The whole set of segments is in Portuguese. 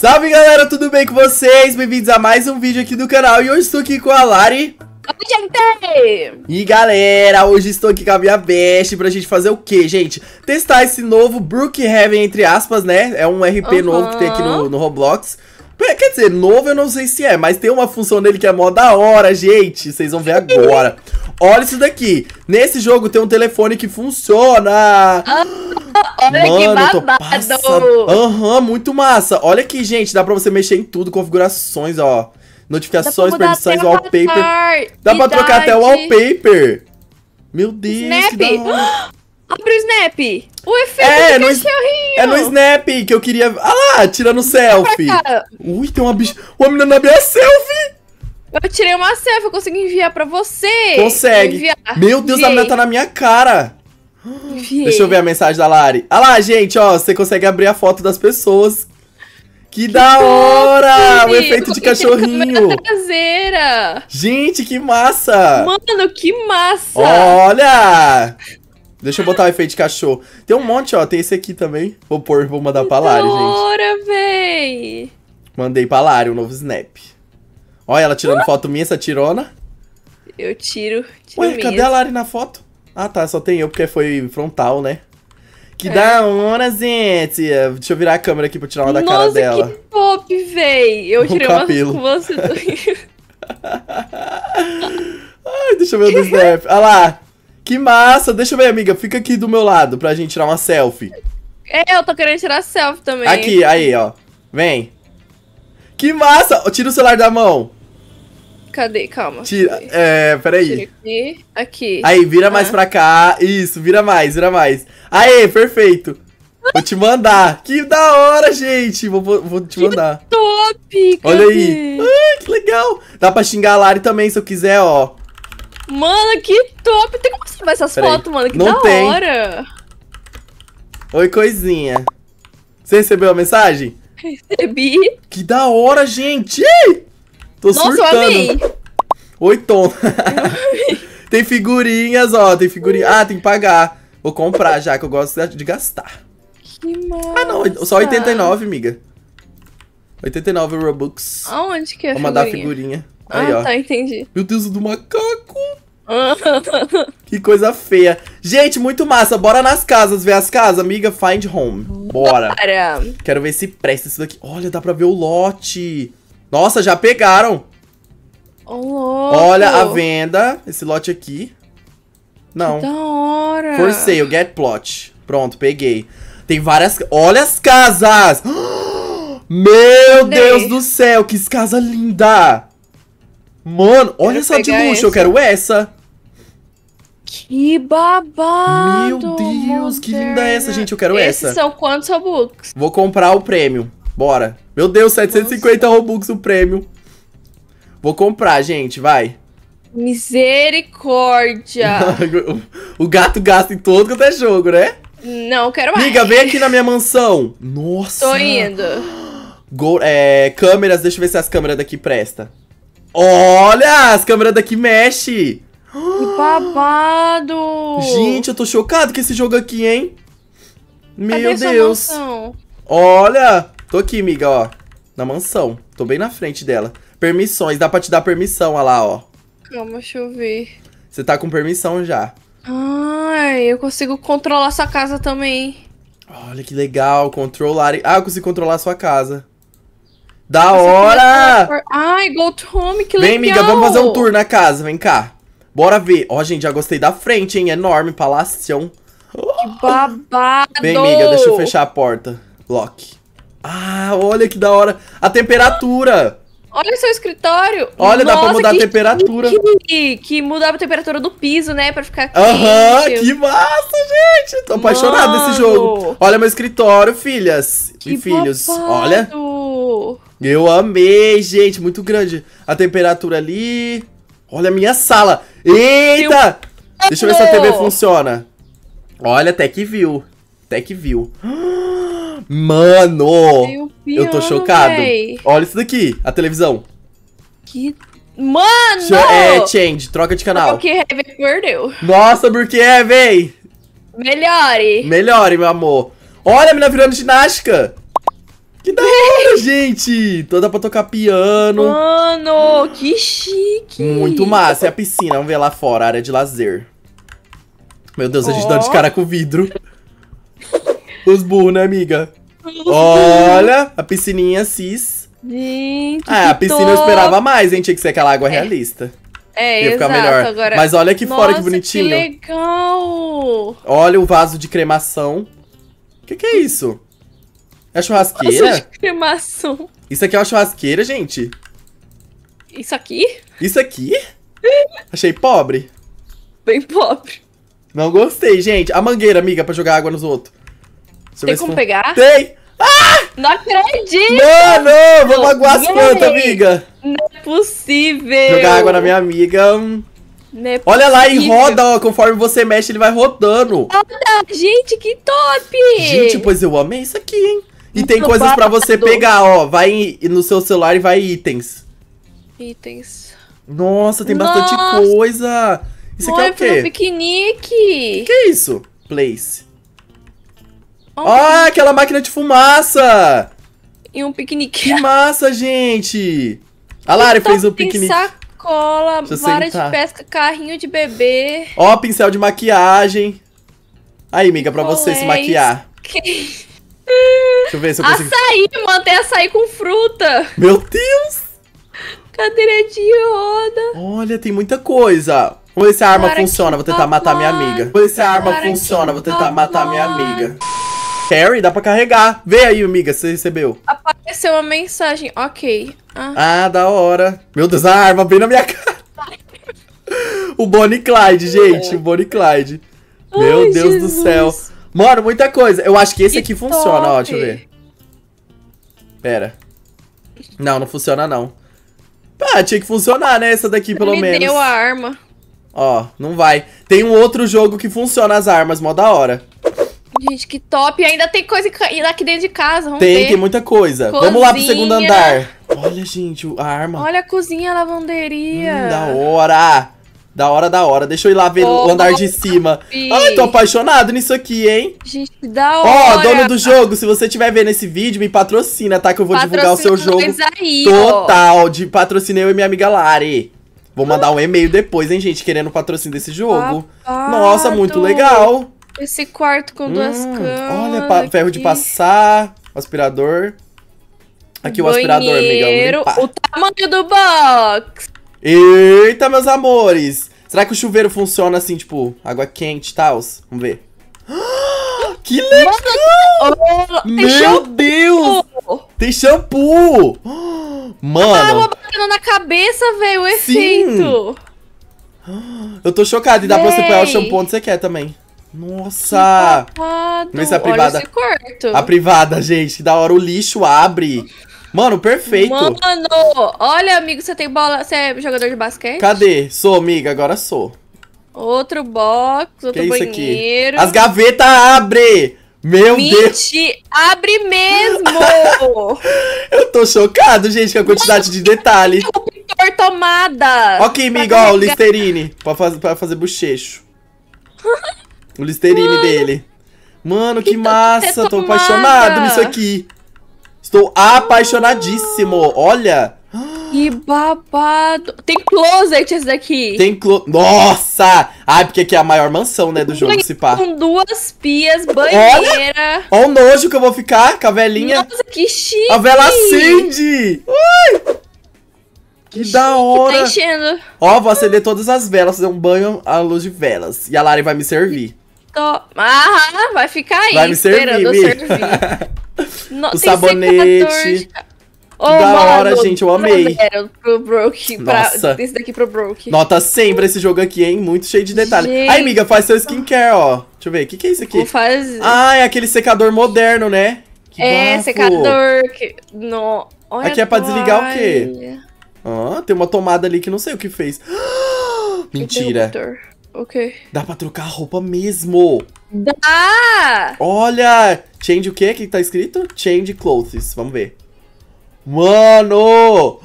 Salve galera, tudo bem com vocês? Bem-vindos a mais um vídeo aqui do canal e hoje estou aqui com a Lari Oi, gente! E galera, hoje estou aqui com a minha Best pra gente fazer o que, gente? Testar esse novo Brookhaven, entre aspas, né? É um RP uhum. novo que tem aqui no, no Roblox Quer dizer, novo eu não sei se é, mas tem uma função nele que é mó da hora, gente. Vocês vão ver agora. Olha isso daqui. Nesse jogo tem um telefone que funciona. Ah, Olha Mano, que babado! Aham, uhum, muito massa. Olha aqui, gente, dá pra você mexer em tudo, configurações, ó. Notificações, permissões, wallpaper. Dá pra trocar até o wallpaper. Meu Deus, Snap. que da Abre o Snap. O efeito é, do no, cachorrinho. É no Snap que eu queria... Ah lá, tirando selfie. Ui, tem uma bicha... Uma menina abriu a é selfie. Eu tirei uma selfie, eu consigo enviar pra você. Consegue. Enviar. Meu Deus, a menina tá na minha cara. Deixa eu ver a mensagem da Lari. Olha ah lá, gente, ó, você consegue abrir a foto das pessoas. Que, que da hora! Top, o efeito de cachorrinho. Traseira. Gente, que massa! Mano, que massa! Olha! Deixa eu botar o efeito de cachorro. Tem um monte, ó. Tem esse aqui também. Vou pôr, vou mandar pra Lari, gente. Hora, véi! Mandei pra Lari um novo snap. Olha ela tirando uh? foto minha, essa tirona. Eu tiro. tiro Ué, cadê a Lari na foto? Ah tá, só tem eu porque foi frontal, né? Que é. da hora, gente! Deixa eu virar a câmera aqui pra tirar uma da Nossa, cara dela. Nossa, que pop véi! Eu tirei uma com você. Ai, deixa eu ver o do Snap. Olha ah lá! Que massa! Deixa eu ver, amiga. Fica aqui do meu lado pra gente tirar uma selfie. É, eu tô querendo tirar selfie também. Aqui, aí, ó. Vem. Que massa! Tira o celular da mão. Cadê? Calma. Tira. É, peraí. Tira aqui. Aqui. Aí, vira ah. mais pra cá. Isso, vira mais, vira mais. Aê, perfeito. Vou te mandar. Que da hora, gente. Vou, vou te mandar. Que top, cara. Olha aí. Ai, que legal. Dá pra xingar a Lari também, se eu quiser, ó. Mano, que top. Tem como salvar essas fotos, mano? Que Não da tem. hora. Oi, coisinha. Você recebeu a mensagem? Recebi. Que da hora, gente. Ih! Tô Nossa, surtando. eu tem figurinhas, ó, tem figurinha. Ah, tem que pagar. Vou comprar já, que eu gosto de gastar. Que massa. Ah, não, só 89, miga. 89 Robux. Aonde que é Vou mandar figurinha? figurinha. Ah, Aí, ah, ó. tá, entendi. Meu Deus, do macaco. que coisa feia. Gente, muito massa. Bora nas casas ver as casas, amiga. Find home. Bora. Bora. Quero ver se presta isso daqui. Olha, dá pra ver o lote. Nossa, já pegaram! Oh, Olha a venda, esse lote aqui. Não. Da hora! For sale, get plot. Pronto, peguei. Tem várias... Olha as casas! Meu Deus do céu, que casa linda! Mano, olha essa de luxo, essa. eu quero essa. Que babado! Meu Deus, que linda é essa, gente, eu quero Esses essa. são quantos Robux? Vou comprar o prêmio. Bora. Meu Deus, 750 Nossa. Robux o prêmio. Vou comprar, gente, vai. Misericórdia. o gato gasta em todo quanto é jogo, né? Não, quero mais. Liga, vem aqui na minha mansão. Nossa. Tô indo. Go, é, câmeras, deixa eu ver se as câmeras daqui presta. Olha, as câmeras daqui mexe. Que babado. Gente, eu tô chocado com esse jogo aqui, hein? Meu Cadê Deus. Olha, Tô aqui, miga, ó. Na mansão. Tô bem na frente dela. Permissões. Dá pra te dar permissão, olha lá, ó. Calma, deixa eu ver. Você tá com permissão já. Ai, eu consigo controlar sua casa também. Olha que legal, controlar. Ah, eu consigo controlar sua casa. Da hora! Ai, go to home, que Vem, legal. Vem, amiga, vamos fazer um tour na casa. Vem cá. Bora ver. Ó, oh, gente, já gostei da frente, hein? Enorme, palácio. Que babado! Vem, amiga, deixa eu fechar a porta. Lock. Ah, olha que da hora. A temperatura. Olha o seu escritório. Olha, Nossa, dá pra mudar a temperatura. Que, que, que, mudava a temperatura do piso, né? Pra ficar quente. Aham, que massa, gente. Tô apaixonado desse jogo. Olha meu escritório, filhas que e filhos. Olha. Eu amei, gente. Muito grande. A temperatura ali. Olha a minha sala. Eita! Meu Deixa eu ver se a TV funciona. Olha, até que viu. Até que viu. Ah! Mano! eu tô chocado. Véi. Olha isso daqui, a televisão. Que Mano! Ch é, change, troca de canal. Porque Heavy perdeu. Nossa, porque é, véi? Melhore. Melhore, meu amor. Olha a menina virando ginástica. Que da hora, gente. Toda pra tocar piano. Mano, que chique. Muito massa. É a piscina, vamos ver lá fora, área de lazer. Meu Deus, a gente dá de cara com vidro. Os burros, né, amiga? Olha, a piscininha cis. Gente, ah, a piscina top. eu esperava mais, hein? Tinha que ser aquela água é. realista. É, Ia exato, melhor. Agora... Mas olha que Nossa, fora que bonitinho. que legal! Olha o vaso de cremação. O que, que é isso? É churrasqueira? Vaso de cremação. Isso aqui é uma churrasqueira, gente? Isso aqui? Isso aqui? Achei pobre. Bem pobre. Não gostei, gente. A mangueira, amiga, pra jogar água nos outros. Você Tem como pegar? Tem! Ah! Não acredito! Mano, vou magoar as plantas, é amiga! Não é possível! Jogar água na minha amiga. Hum. É Olha lá e roda, ó, conforme você mexe, ele vai rodando. Roda, gente, que top! Gente, pois eu amei isso aqui, hein? E Muito tem coisas babado. pra você pegar, ó. Vai no seu celular e vai itens. Itens. Nossa, tem Nossa. bastante coisa. Isso Mãe, aqui é o quê? piquenique. O que, que é isso? Place ó aquela máquina de fumaça! E um piquenique. Que massa, gente! A Lara fez o um piquenique. Sacola, vara sentar. de pesca, carrinho de bebê. Ó, pincel de maquiagem. Aí, amiga, pra você se é maquiar. Deixa eu ver se eu consigo. Açaí, mantém açaí com fruta. Meu Deus! Cadeira de roda. Olha, tem muita coisa. Vamos ver se a arma Para funciona. Vou tentar matar minha amiga. Vamos ver se a arma funciona. Vou tentar matar minha amiga. Sherry, dá pra carregar. Vê aí, amiga, você recebeu. Apareceu uma mensagem, ok. Ah. ah, da hora. Meu Deus, a arma bem na minha cara. o Bonnie Clyde, gente, o Bonnie Clyde. Meu Ai, Deus Jesus. do céu. Mano, muita coisa. Eu acho que esse que aqui top. funciona, ó, deixa eu ver. Pera. Não, não funciona não. Ah, tinha que funcionar, né, essa daqui pelo Me menos. Me deu a arma. Ó, não vai. Tem um outro jogo que funciona as armas, mó da hora. Gente, que top. Ainda tem coisa aqui dentro de casa. Vamos tem, ver. tem muita coisa. Cozinha. Vamos lá pro segundo andar. Olha, gente, a arma. Olha a cozinha, a lavanderia. Hum, da hora. Da hora, da hora. Deixa eu ir lá ver oh, o andar de cima. Ai, tô apaixonado nisso aqui, hein? Gente, da hora. Ó, oh, dono do jogo, se você estiver vendo esse vídeo, me patrocina, tá? Que eu vou divulgar o seu jogo aí, total. De patrocinei eu e minha amiga Lari. Vou mandar um e-mail depois, hein, gente, querendo patrocínio desse jogo. Papado. Nossa, muito legal. Esse quarto com duas hum, camas. Olha, aqui. ferro de passar, aspirador. Aqui Banheiro, o aspirador, amigão. O tamanho do box. Eita, meus amores. Será que o chuveiro funciona assim, tipo, água quente e tal? Vamos ver. Ah, que legal! Mano, Meu Deus! Tem shampoo! Mano! Tá A batendo na cabeça, velho, o efeito! Sim. Eu tô chocado. E dá Ei. pra você pegar o shampoo onde você quer também. Nossa! Mas a privada. A privada, gente, que da hora o lixo abre. Mano, perfeito. Mano, olha, amigo, você tem bola, você é jogador de basquete? Cadê? Sou, amiga, agora sou. Outro box, outro que banheiro. As gavetas abrem! Meu Mentira, Deus! Abre mesmo! eu tô chocado, gente, com a quantidade Mano, de detalhe. pintor tomada! Ok, amigo, ó, o Listerine, pra, fazer, pra fazer bochecho. O Listerine Mano. dele. Mano, que, então, que massa. Tô apaixonado nisso aqui. Estou apaixonadíssimo. Oh. Olha. Que babado. Tem closet esse daqui. Tem closet. Nossa! Ai, porque aqui é a maior mansão, né, do jogo, Banho, se pá. Com duas pias, banheira. Olha, Olha o nojo que eu vou ficar com a velhinha. Nossa, que chique. A vela acende. Ui! Que, que da tá hora. Tá enchendo. Ó, vou acender todas as velas, fazer um banho à luz de velas. E a Lari vai me servir. Tô... Ah, vai ficar aí vai me esperando servir, servir. no, o sabonete. Oh, da hora, gente, eu amei. Pro Broke, Nossa. Pra, esse daqui pro Broke. Nota 100 pra esse jogo aqui, hein? Muito cheio de detalhes. Gente. Aí, amiga, faz seu skincare, ó. Deixa eu ver, o que, que é isso aqui? Vou fazer. Ah, é aquele secador moderno, né? Que é, bafo. secador. Que... No... Olha aqui é pra desligar o quê? Ah, tem uma tomada ali que não sei o que fez. Mentira. O quê? Dá pra trocar a roupa mesmo. Dá! Olha! Change o quê que tá escrito? Change clothes. Vamos ver. Mano!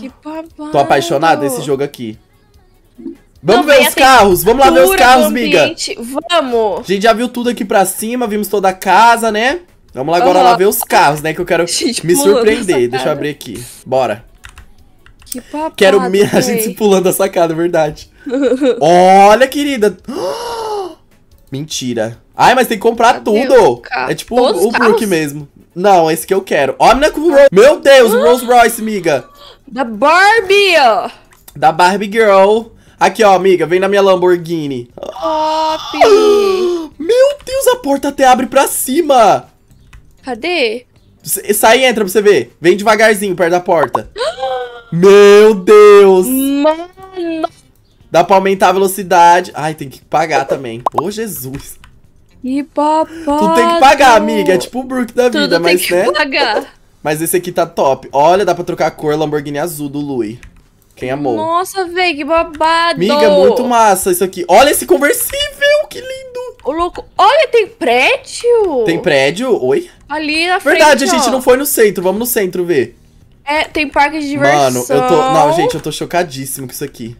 Que babado! Tô apaixonada desse jogo aqui. Vamos Não, ver os carros, vamos lá ver os carros, amiga. Vamos! A gente já viu tudo aqui pra cima, vimos toda a casa, né? Vamos lá agora uhum. lá ver os carros, né? Que eu quero gente, me surpreender. Deixa eu abrir aqui. Bora. Que papo! Quero me... a gente se pulando da sacada, é verdade. Olha, querida. Mentira. Ai, mas tem que comprar Cadê tudo. É tipo Todos o, o Brook mesmo. Não, esse que eu quero. Olha né, com o Meu Deus, Rolls Royce, miga. Da Barbie. Da Barbie Girl. Aqui, ó, amiga, vem na minha Lamborghini. Top! Meu Deus, a porta até abre pra cima. Cadê? Sai e entra pra você ver. Vem devagarzinho, perto da porta. Meu Deus! Mano! Dá pra aumentar a velocidade. Ai, tem que pagar também. Ô, oh, Jesus. E babado. Tu tem que pagar, amiga. É tipo o Brook da vida, Tudo mas tem que né? pagar. Mas esse aqui tá top. Olha, dá pra trocar a cor Lamborghini azul do Louis. Quem amou? Nossa, velho, que babado. Amiga, muito massa isso aqui. Olha esse conversível, que lindo. Ô, louco. Olha, tem prédio. Tem prédio? Oi? Ali na frente, Verdade, ó. a gente não foi no centro. Vamos no centro ver. É, tem parque de diversão. Mano, eu tô... Não, gente, eu tô chocadíssimo com isso aqui.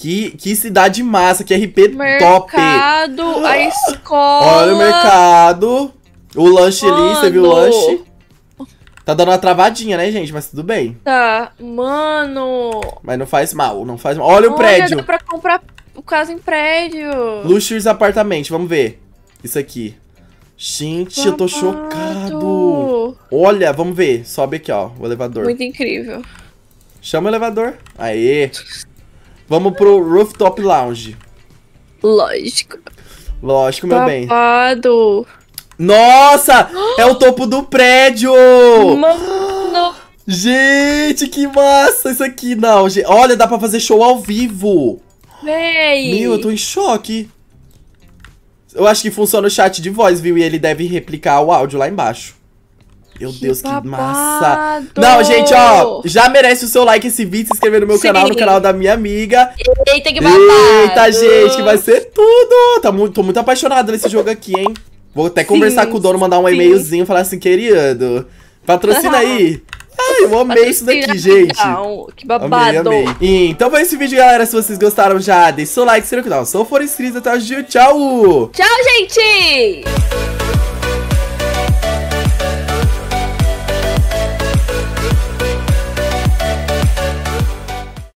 Que, que cidade massa, que RP top. Mercado, a ah, escola. Olha o mercado. O lanche Mano. ali, você viu o lanche? Tá dando uma travadinha, né, gente? Mas tudo bem. Tá. Mano. Mas não faz mal, não faz mal. Olha, o prédio. Dá pra comprar o casa em prédio. Luxury's apartamento, vamos ver. Isso aqui. Gente, Babado. eu tô chocado. Olha, vamos ver. Sobe aqui, ó, o elevador. Muito incrível. Chama o elevador. Aê. Vamos pro Rooftop Lounge. Lógico. Lógico, meu Babado. bem. Babado. Nossa! é o topo do prédio! Mano! Gente, que massa isso aqui. Não, gente. Olha, dá pra fazer show ao vivo. Véi! Meu, eu tô em choque. Eu acho que funciona o chat de voz, viu? E ele deve replicar o áudio lá embaixo. Meu que Deus, babado. que massa! Não, gente, ó, já merece o seu like esse vídeo, se inscrever no meu Sim. canal, no canal da minha amiga. Eita, que babado! Eita, gente, que vai ser tudo! Tá muito, tô muito apaixonado nesse jogo aqui, hein? Vou até conversar sim, com o dono, mandar um e-mailzinho, falar assim, querido, patrocina aí. Ai, eu amei isso daqui, gente. que babado. Amei, amei. Então foi esse vídeo, galera. Se vocês gostaram, já deixa o like, se não, se não for inscrito, até hoje. Tchau! Tchau, gente!